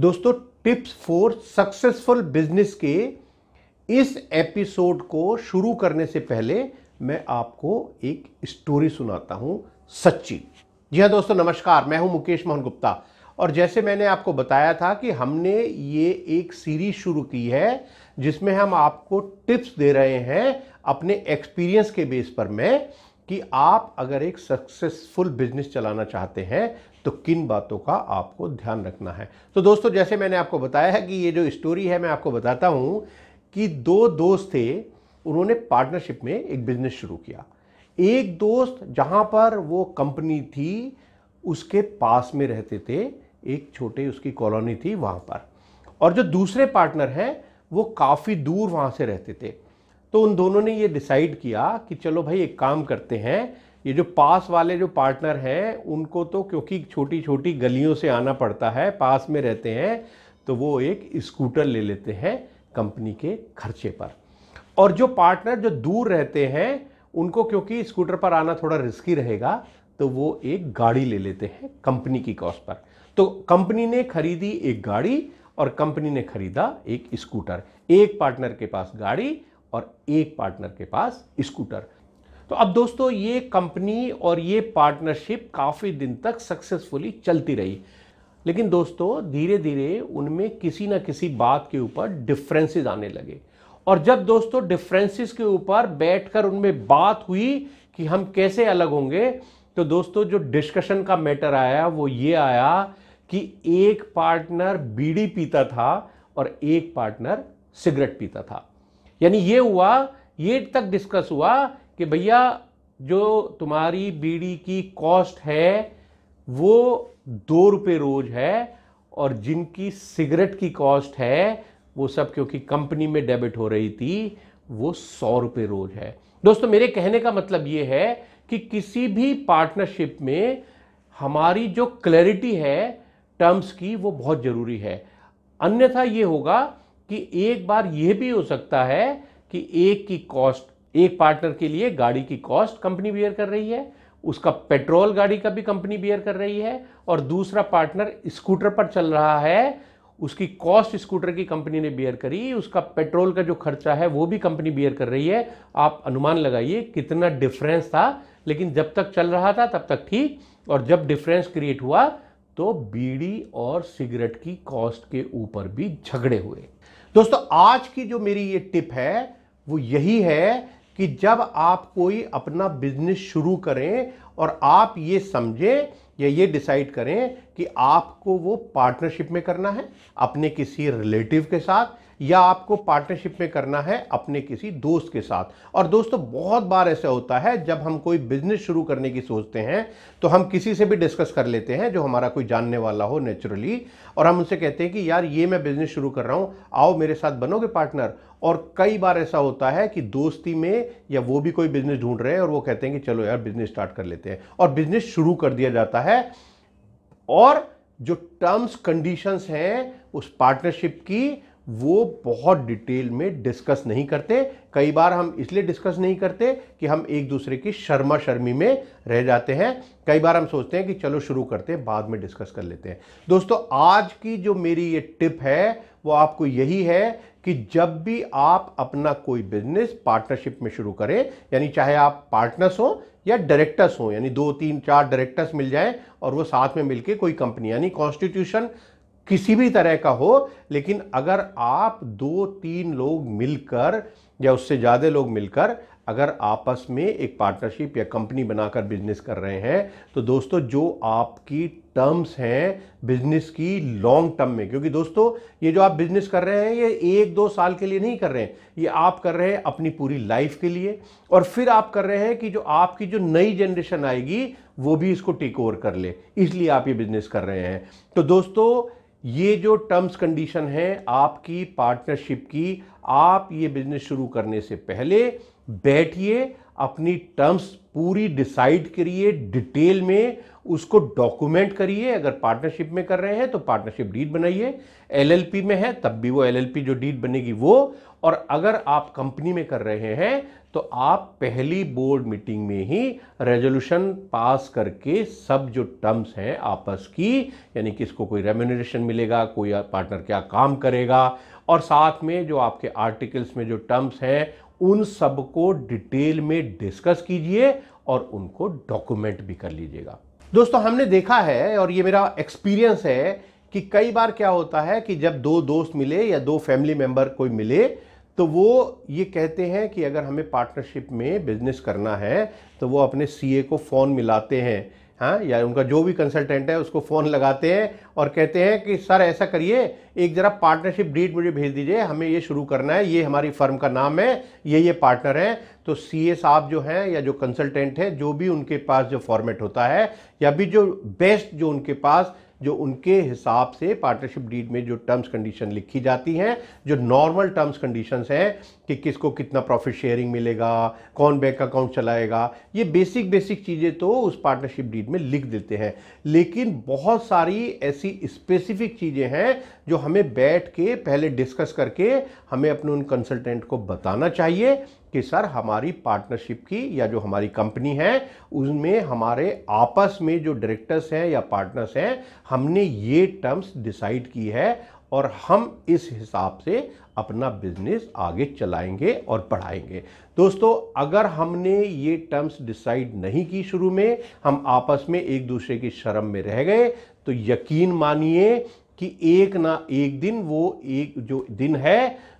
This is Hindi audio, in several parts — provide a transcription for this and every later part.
दोस्तों टिप्स फॉर सक्सेसफुल बिजनेस के इस एपिसोड को शुरू करने से पहले मैं आपको एक स्टोरी सुनाता हूं सच्ची जी हाँ दोस्तों नमस्कार मैं हूं मुकेश मोहन गुप्ता और जैसे मैंने आपको बताया था कि हमने ये एक सीरीज शुरू की है जिसमें हम आपको टिप्स दे रहे हैं अपने एक्सपीरियंस के बेस पर मैं कि आप अगर एक सक्सेसफुल बिजनेस चलाना चाहते हैं तो किन बातों का आपको ध्यान रखना है तो दोस्तों जैसे मैंने आपको बताया है कि ये जो स्टोरी है मैं आपको बताता हूँ कि दो दोस्त थे उन्होंने पार्टनरशिप में एक बिजनेस शुरू किया एक दोस्त जहाँ पर वो कंपनी थी उसके पास में रहते थे एक छोटे उसकी कॉलोनी थी वहाँ पर और जो दूसरे पार्टनर हैं वो काफ़ी दूर वहाँ से रहते थे तो उन दोनों ने ये डिसाइड किया कि चलो भाई एक काम करते हैं ये जो पास वाले जो पार्टनर हैं उनको तो क्योंकि छोटी छोटी गलियों से आना पड़ता है पास में रहते हैं तो वो एक स्कूटर ले लेते हैं कंपनी के खर्चे पर और जो पार्टनर जो दूर रहते हैं उनको क्योंकि स्कूटर पर आना थोड़ा रिस्की रहेगा तो वो एक गाड़ी ले लेते हैं कंपनी की कॉस्ट पर तो कंपनी ने खरीदी एक गाड़ी और कंपनी ने खरीदा एक स्कूटर एक पार्टनर के पास गाड़ी और एक पार्टनर के पास स्कूटर तो अब दोस्तों ये कंपनी और ये पार्टनरशिप काफ़ी दिन तक सक्सेसफुली चलती रही लेकिन दोस्तों धीरे धीरे उनमें किसी ना किसी बात के ऊपर डिफ्रेंसेज आने लगे और जब दोस्तों डिफरेंसेस के ऊपर बैठकर उनमें बात हुई कि हम कैसे अलग होंगे तो दोस्तों जो डिस्कशन का मैटर आया वो ये आया कि एक पार्टनर बीड़ी पीता था और एक पार्टनर सिगरेट पीता था यानी ये हुआ ये तक डिस्कस हुआ कि भैया जो तुम्हारी बीड़ी की कॉस्ट है वो दो रुपये रोज है और जिनकी सिगरेट की कॉस्ट है वो सब क्योंकि कंपनी में डेबिट हो रही थी वो सौ रुपये रोज है दोस्तों मेरे कहने का मतलब ये है कि किसी भी पार्टनरशिप में हमारी जो क्लैरिटी है टर्म्स की वो बहुत ज़रूरी है अन्यथा ये होगा कि एक बार यह भी हो सकता है कि एक की कॉस्ट एक पार्टनर के लिए गाड़ी की कॉस्ट कंपनी बियर कर रही है उसका पेट्रोल गाड़ी का भी कंपनी बियर कर रही है और दूसरा पार्टनर स्कूटर पर चल रहा है उसकी कॉस्ट स्कूटर की कंपनी ने बियर करी उसका पेट्रोल का जो खर्चा है वो भी कंपनी बियर कर रही है आप अनुमान लगाइए कितना डिफरेंस था लेकिन जब तक चल रहा था तब तक ठीक और जब डिफरेंस क्रिएट हुआ तो बीड़ी और सिगरेट की कॉस्ट के ऊपर भी झगड़े हुए दोस्तों आज की जो मेरी ये टिप है वो यही है कि जब आप कोई अपना बिजनेस शुरू करें और आप ये समझें या ये डिसाइड करें कि आपको वो पार्टनरशिप में करना है अपने किसी रिलेटिव के साथ या आपको पार्टनरशिप में करना है अपने किसी दोस्त के साथ और दोस्तों बहुत बार ऐसा होता है जब हम कोई बिजनेस शुरू करने की सोचते हैं तो हम किसी से भी डिस्कस कर लेते हैं जो हमारा कोई जानने वाला हो नेचुरली और हम उनसे कहते हैं कि यार ये मैं बिजनेस शुरू कर रहा हूँ आओ मेरे साथ बनोगे पार्टनर और कई बार ऐसा होता है कि दोस्ती में या वो भी कोई बिजनेस ढूंढ रहे हैं और वो कहते हैं कि चलो यार बिजनेस स्टार्ट कर लेते हैं और बिजनेस शुरू कर दिया जाता है है और जो टर्म्स कंडीशंस हैं उस पार्टनरशिप की वो बहुत डिटेल में डिस्कस नहीं करते कई बार हम इसलिए डिस्कस नहीं करते कि हम एक दूसरे की शर्मा शर्मी में रह जाते हैं कई बार हम सोचते हैं कि चलो शुरू करते हैं बाद में डिस्कस कर लेते हैं दोस्तों आज की जो मेरी ये टिप है वो आपको यही है कि जब भी आप अपना कोई बिजनेस पार्टनरशिप में शुरू करें यानी चाहे आप पार्टनर्स हो या डायरेक्टर्स हों यानी दो तीन चार डायरेक्टर्स मिल जाएं और वो साथ में मिलके कोई कंपनी यानी कॉन्स्टिट्यूशन किसी भी तरह का हो लेकिन अगर आप दो तीन लोग मिलकर या उससे ज़्यादा लोग मिलकर अगर आपस में एक पार्टनरशिप या कंपनी बनाकर बिजनेस कर रहे हैं तो दोस्तों जो आपकी टर्म्स हैं बिजनेस की लॉन्ग टर्म में क्योंकि दोस्तों ये जो आप बिजनेस कर रहे हैं ये एक दो साल के लिए नहीं कर रहे हैं ये आप कर रहे हैं अपनी पूरी लाइफ के लिए और फिर आप कर रहे हैं कि जो आपकी जो नई जनरेशन आएगी वो भी इसको टेक ओवर कर ले इसलिए आप ये बिजनेस कर रहे हैं तो दोस्तों ये जो टर्म्स कंडीशन है आपकी पार्टनरशिप की आप ये बिजनेस शुरू करने से पहले बैठिए अपनी टर्म्स पूरी डिसाइड करिए डिटेल में उसको डॉक्यूमेंट करिए अगर पार्टनरशिप में कर रहे हैं तो पार्टनरशिप डीड बनाइए एलएलपी में है तब भी वो एलएलपी जो डीड बनेगी वो और अगर आप कंपनी में कर रहे हैं तो आप पहली बोर्ड मीटिंग में ही रेजोल्यूशन पास करके सब जो टर्म्स हैं आपस की यानी कि इसको कोई रेम्यूनरेशन मिलेगा कोई पार्टनर क्या काम करेगा और साथ में जो आपके आर्टिकल्स में जो टर्म्स हैं उन सबको डिटेल में डिस्कस कीजिए और उनको डॉक्यूमेंट भी कर लीजिएगा दोस्तों हमने देखा है और ये मेरा एक्सपीरियंस है कि कई बार क्या होता है कि जब दो दोस्त मिले या दो फैमिली मेंबर कोई मिले तो वो ये कहते हैं कि अगर हमें पार्टनरशिप में बिजनेस करना है तो वो अपने सीए को फ़ोन मिलाते हैं हाँ या उनका जो भी कंसल्टेंट है उसको फ़ोन लगाते हैं और कहते हैं कि सर ऐसा करिए एक ज़रा पार्टनरशिप डीड मुझे भेज दीजिए हमें ये शुरू करना है ये हमारी फर्म का नाम है ये ये पार्टनर हैं तो सी ए साहब जो हैं या जो कंसल्टेंट हैं जो भी उनके पास जो फॉर्मेट होता है या भी जो बेस्ट जो उनके पास जो उनके हिसाब से पार्टनरशिप डीड में जो टर्म्स कंडीशन लिखी जाती हैं जो नॉर्मल टर्म्स कंडीशन हैं कि किसको कितना प्रॉफिट शेयरिंग मिलेगा कौन बैंक अकाउंट चलाएगा ये बेसिक बेसिक चीज़ें तो उस पार्टनरशिप डीड में लिख देते हैं लेकिन बहुत सारी ऐसी स्पेसिफिक चीज़ें हैं जो हमें बैठ के पहले डिस्कस करके हमें अपने उन कंसल्टेंट को बताना चाहिए कि सर हमारी पार्टनरशिप की या जो हमारी कंपनी है उसमें हमारे आपस में जो डायरेक्टर्स हैं या पार्टनर्स हैं हमने ये टर्म्स डिसाइड की है और हम इस हिसाब से अपना बिजनेस आगे चलाएंगे और बढ़ाएंगे दोस्तों अगर हमने ये टर्म्स डिसाइड नहीं की शुरू में हम आपस में एक दूसरे की शर्म में रह गए तो यकीन मानिए कि एक ना एक दिन वो एक जो दिन है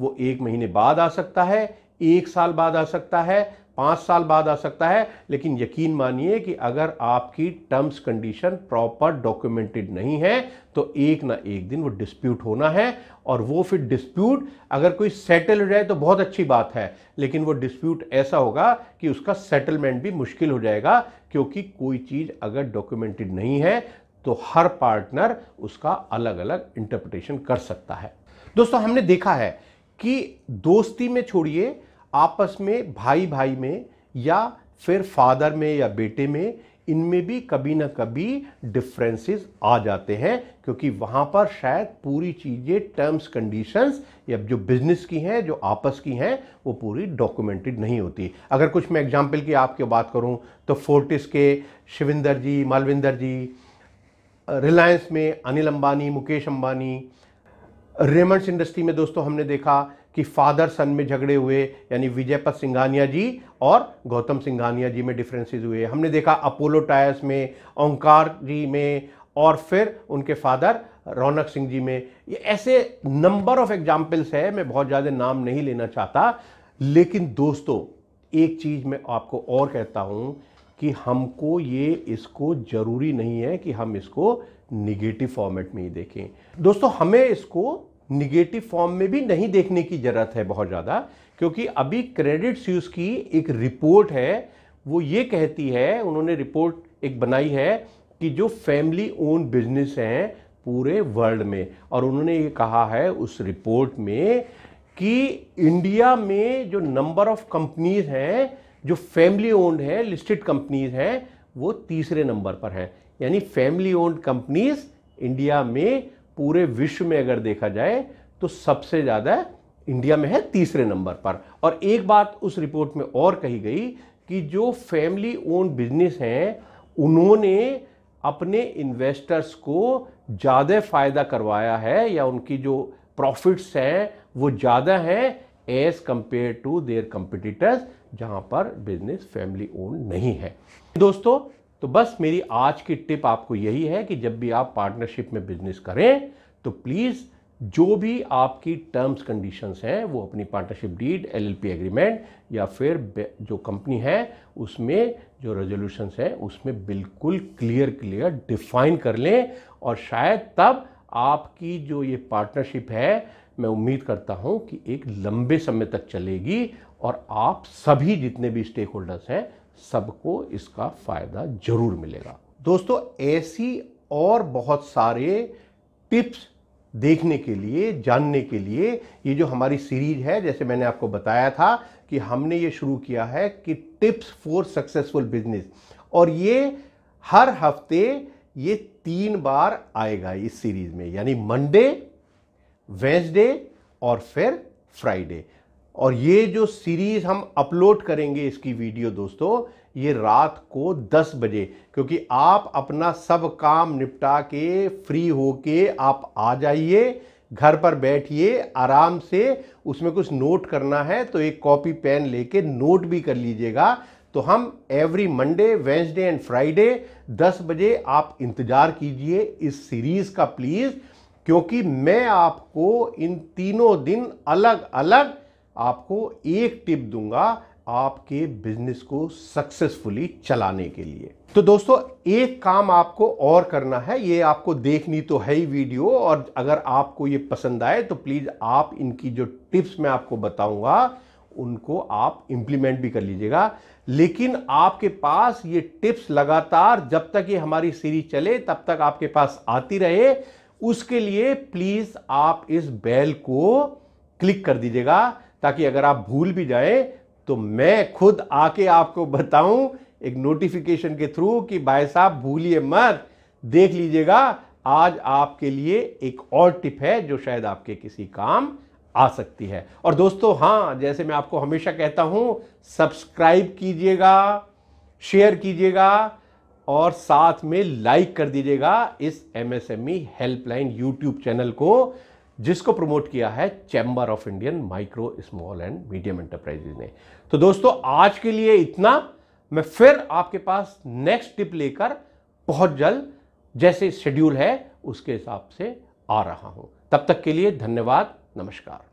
वो एक महीने बाद आ सकता है एक साल बाद आ सकता है पाँच साल बाद आ सकता है लेकिन यकीन मानिए कि अगर आपकी टर्म्स कंडीशन प्रॉपर डॉक्यूमेंटेड नहीं है तो एक ना एक दिन वो डिस्प्यूट होना है और वो फिर डिस्प्यूट अगर कोई सेटल हो जाए तो बहुत अच्छी बात है लेकिन वो डिस्प्यूट ऐसा होगा कि उसका सेटलमेंट भी मुश्किल हो जाएगा क्योंकि कोई चीज़ अगर डॉक्यूमेंटेड नहीं है तो हर पार्टनर उसका अलग अलग इंटरप्रिटेशन कर सकता है दोस्तों हमने देखा है कि दोस्ती में छोड़िए आपस में भाई भाई में या फिर फादर में या बेटे में इनमें भी कभी ना कभी डिफरेंसेस आ जाते हैं क्योंकि वहाँ पर शायद पूरी चीज़ें टर्म्स कंडीशंस या जो बिजनेस की हैं जो आपस की हैं वो पूरी डॉक्यूमेंटेड नहीं होती अगर कुछ मैं एग्जांपल की आपके बात करूँ तो फोर्टिस के शिविंदर जी मालविंदर जी रिलायंस में अनिल अंबानी मुकेश अंबानी रेमंड्स इंडस्ट्री में दोस्तों हमने देखा कि फादर सन में झगड़े हुए यानी विजयपत सिंघानिया जी और गौतम सिंघानिया जी में डिफरेंसेस हुए हमने देखा अपोलो टायर्स में ओंकार जी में और फिर उनके फादर रौनक सिंह जी में ये ऐसे नंबर ऑफ एग्जाम्पल्स है मैं बहुत ज़्यादा नाम नहीं लेना चाहता लेकिन दोस्तों एक चीज़ मैं आपको और कहता हूँ कि हमको ये इसको ज़रूरी नहीं है कि हम इसको निगेटिव फॉर्मेट में ही देखें दोस्तों हमें इसको निगेटिव फॉर्म में भी नहीं देखने की ज़रूरत है बहुत ज़्यादा क्योंकि अभी क्रेडिट स्यूज की एक रिपोर्ट है वो ये कहती है उन्होंने रिपोर्ट एक बनाई है कि जो फैमिली ओन बिजनेस हैं पूरे वर्ल्ड में और उन्होंने ये कहा है उस रिपोर्ट में कि इंडिया में जो नंबर ऑफ कंपनीज हैं जो फैमिली ओन्ड है लिस्टेड कंपनीज हैं वो तीसरे नंबर पर हैं यानी फैमिली ओन्ड कंपनीज इंडिया में पूरे विश्व में अगर देखा जाए तो सबसे ज़्यादा इंडिया में है तीसरे नंबर पर और एक बात उस रिपोर्ट में और कही गई कि जो फैमिली ओन बिजनेस हैं उन्होंने अपने इन्वेस्टर्स को ज़्यादा फ़ायदा करवाया है या उनकी जो प्रॉफिट्स हैं वो ज़्यादा हैं as compare to their competitors जहाँ पर बिजनेस फैमिली ओन नहीं है दोस्तों तो बस मेरी आज की टिप आपको यही है कि जब भी आप पार्टनरशिप में बिजनेस करें तो प्लीज़ जो भी आपकी टर्म्स कंडीशंस हैं वो अपनी पार्टनरशिप डीड एलएलपी एग्रीमेंट या फिर जो कंपनी है उसमें जो रेजोल्यूशंस हैं उसमें बिल्कुल क्लियर क्लियर डिफाइन कर लें और शायद तब आपकी जो ये पार्टनरशिप है मैं उम्मीद करता हूँ कि एक लंबे समय तक चलेगी और आप सभी जितने भी स्टेक होल्डर्स हैं सबको इसका फ़ायदा ज़रूर मिलेगा दोस्तों ऐसी और बहुत सारे टिप्स देखने के लिए जानने के लिए ये जो हमारी सीरीज है जैसे मैंने आपको बताया था कि हमने ये शुरू किया है कि टिप्स फॉर सक्सेसफुल बिजनेस और ये हर हफ्ते ये तीन बार आएगा इस सीरीज में यानी मंडे वेंसडे और फिर फ्राइडे और ये जो सीरीज़ हम अपलोड करेंगे इसकी वीडियो दोस्तों ये रात को 10 बजे क्योंकि आप अपना सब काम निपटा के फ्री हो के आप आ जाइए घर पर बैठिए आराम से उसमें कुछ नोट करना है तो एक कॉपी पेन लेके नोट भी कर लीजिएगा तो हम every Monday Wednesday and Friday 10 बजे आप इंतज़ार कीजिए इस सीरीज़ का प्लीज़ क्योंकि मैं आपको इन तीनों दिन अलग अलग आपको एक टिप दूंगा आपके बिजनेस को सक्सेसफुली चलाने के लिए तो दोस्तों एक काम आपको और करना है ये आपको देखनी तो है ही वीडियो और अगर आपको ये पसंद आए तो प्लीज़ आप इनकी जो टिप्स मैं आपको बताऊंगा उनको आप इंप्लीमेंट भी कर लीजिएगा लेकिन आपके पास ये टिप्स लगातार जब तक ये हमारी सीरीज चले तब तक आपके पास आती रहे उसके लिए प्लीज़ आप इस बेल को क्लिक कर दीजिएगा ताकि अगर आप भूल भी जाएं तो मैं खुद आके आपको बताऊं एक नोटिफिकेशन के थ्रू कि भाई साहब भूलिए मत देख लीजिएगा आज आपके लिए एक और टिप है जो शायद आपके किसी काम आ सकती है और दोस्तों हाँ जैसे मैं आपको हमेशा कहता हूं सब्सक्राइब कीजिएगा शेयर कीजिएगा और साथ में लाइक कर दीजिएगा इस एमएसएमई हेल्पलाइन यूट्यूब चैनल को जिसको प्रमोट किया है chamber of Indian micro small and medium enterprises ने तो दोस्तों आज के लिए इतना मैं फिर आपके पास नेक्स्ट टिप लेकर बहुत जल्द जैसे शेड्यूल है उसके हिसाब से आ रहा हूं तब तक के लिए धन्यवाद नमस्कार